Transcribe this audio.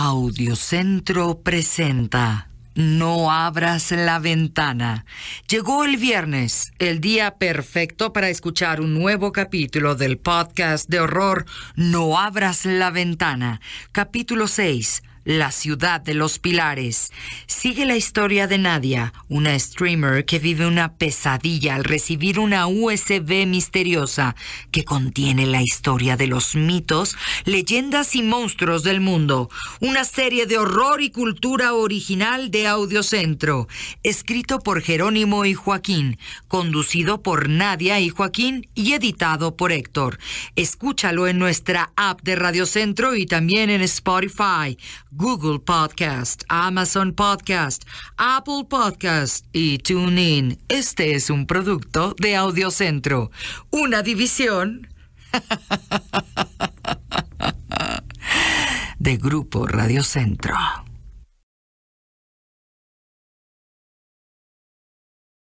Audiocentro presenta No abras la ventana. Llegó el viernes, el día perfecto para escuchar un nuevo capítulo del podcast de horror No abras la ventana, capítulo 6, la ciudad de los pilares. Sigue la historia de Nadia, una streamer que vive una pesadilla al recibir una USB misteriosa que contiene la historia de los mitos, leyendas y monstruos del mundo. Una serie de horror y cultura original de Audiocentro. Escrito por Jerónimo y Joaquín, conducido por Nadia y Joaquín y editado por Héctor. Escúchalo en nuestra app de Radiocentro y también en Spotify. Google Podcast, Amazon Podcast, Apple Podcast y TuneIn. Este es un producto de Audiocentro, una división de Grupo Radiocentro.